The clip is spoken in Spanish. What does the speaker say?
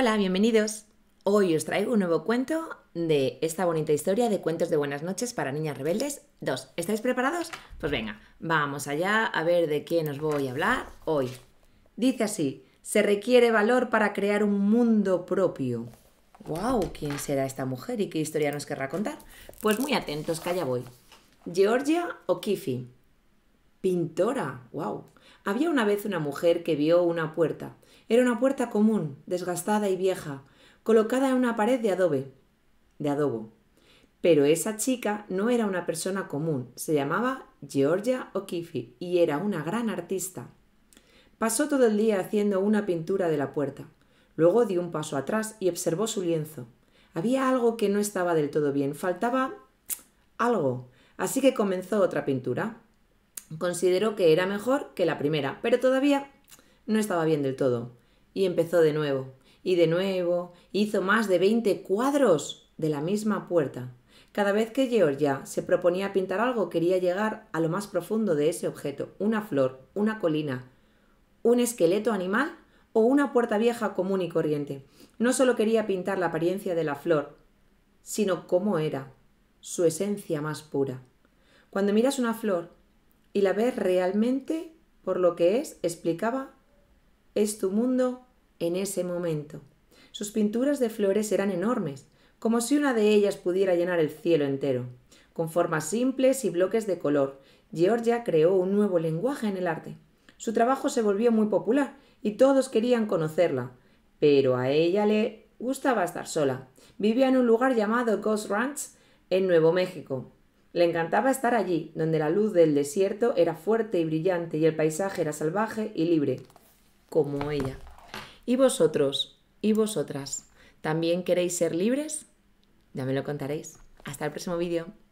Hola, bienvenidos. Hoy os traigo un nuevo cuento de esta bonita historia de cuentos de buenas noches para niñas rebeldes 2. ¿Estáis preparados? Pues venga, vamos allá a ver de qué nos voy a hablar hoy. Dice así, se requiere valor para crear un mundo propio. ¡Wow! ¿Quién será esta mujer y qué historia nos querrá contar? Pues muy atentos, que allá voy. Georgia o O'Keeffe Pintora, wow. Había una vez una mujer que vio una puerta. Era una puerta común, desgastada y vieja, colocada en una pared de adobe, de adobo. Pero esa chica no era una persona común, se llamaba Georgia O'Keeffe y era una gran artista. Pasó todo el día haciendo una pintura de la puerta. Luego dio un paso atrás y observó su lienzo. Había algo que no estaba del todo bien, faltaba algo, así que comenzó otra pintura. Consideró que era mejor que la primera, pero todavía no estaba bien del todo. Y empezó de nuevo, y de nuevo, hizo más de 20 cuadros de la misma puerta. Cada vez que Georgia se proponía pintar algo, quería llegar a lo más profundo de ese objeto, una flor, una colina, un esqueleto animal o una puerta vieja común y corriente. No solo quería pintar la apariencia de la flor, sino cómo era, su esencia más pura. Cuando miras una flor, y la ver realmente por lo que es, explicaba, es tu mundo en ese momento. Sus pinturas de flores eran enormes, como si una de ellas pudiera llenar el cielo entero, con formas simples y bloques de color. Georgia creó un nuevo lenguaje en el arte. Su trabajo se volvió muy popular y todos querían conocerla, pero a ella le gustaba estar sola. Vivía en un lugar llamado Ghost Ranch en Nuevo México, le encantaba estar allí, donde la luz del desierto era fuerte y brillante y el paisaje era salvaje y libre, como ella. ¿Y vosotros? ¿Y vosotras? ¿También queréis ser libres? Ya me lo contaréis. Hasta el próximo vídeo.